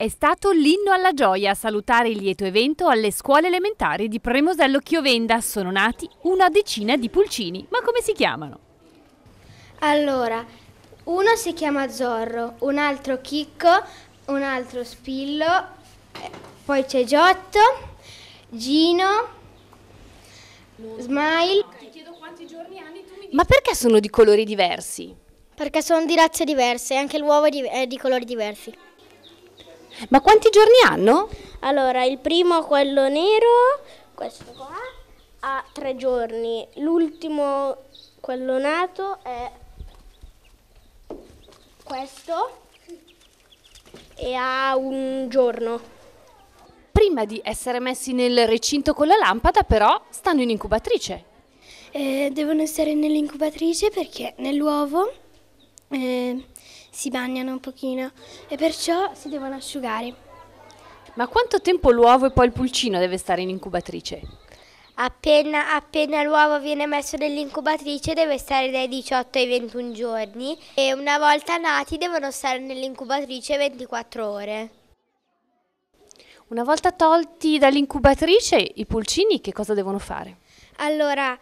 È stato l'inno alla gioia a salutare il lieto evento alle scuole elementari di Premosello Chiovenda. Sono nati una decina di pulcini, ma come si chiamano? Allora, uno si chiama Zorro, un altro Chicco, un altro Spillo, eh, poi c'è Giotto, Gino, Smile. Ma perché sono di colori diversi? Perché sono di razze diverse, anche l'uovo è di, è di colori diversi. Ma quanti giorni hanno? Allora, il primo, quello nero, questo qua, ha tre giorni. L'ultimo, quello nato, è questo e ha un giorno. Prima di essere messi nel recinto con la lampada però stanno in incubatrice. Eh, devono stare nell'incubatrice perché nell'uovo eh, si bagnano un pochino e perciò si devono asciugare. Ma quanto tempo l'uovo e poi il pulcino deve stare in incubatrice? Appena, appena l'uovo viene messo nell'incubatrice deve stare dai 18 ai 21 giorni e una volta nati devono stare nell'incubatrice 24 ore. Una volta tolti dall'incubatrice i pulcini che cosa devono fare? Allora,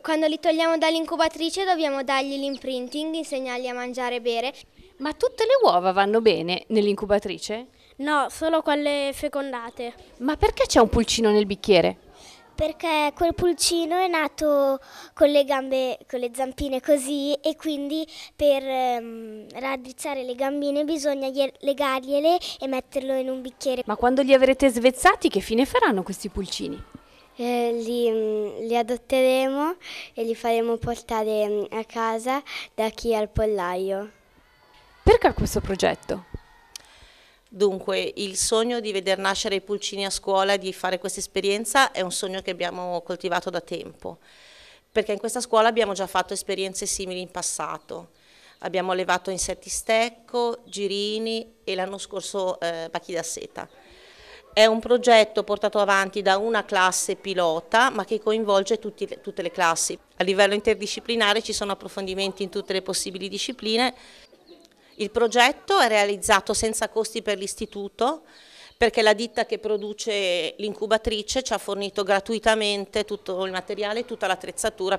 quando li togliamo dall'incubatrice dobbiamo dargli l'imprinting, insegnargli a mangiare e bere. Ma tutte le uova vanno bene nell'incubatrice? No, solo quelle fecondate. Ma perché c'è un pulcino nel bicchiere? Perché quel pulcino è nato con le gambe, con le zampine così e quindi per ehm, raddrizzare le gambine bisogna legargliele e metterlo in un bicchiere. Ma quando li avrete svezzati che fine faranno questi pulcini? eh, li, mm, li, adotteremo e li faremo portare mm, a casa da chi ha il pollaio. Perché questo progetto? Dunque, il sogno di veder nascere i pulcini a scuola e di fare questa esperienza è un sogno che abbiamo coltivato da tempo, perché in questa scuola abbiamo già fatto esperienze simili in passato. Abbiamo allevato insetti stecco, girini e l'anno scorso eh, bacchi da seta. È un progetto portato avanti da una classe pilota ma che coinvolge tutti, tutte le classi. A livello interdisciplinare ci sono approfondimenti in tutte le possibili discipline. Il progetto è realizzato senza costi per l'istituto perché la ditta che produce l'incubatrice ci ha fornito gratuitamente tutto il materiale e tutta l'attrezzatura.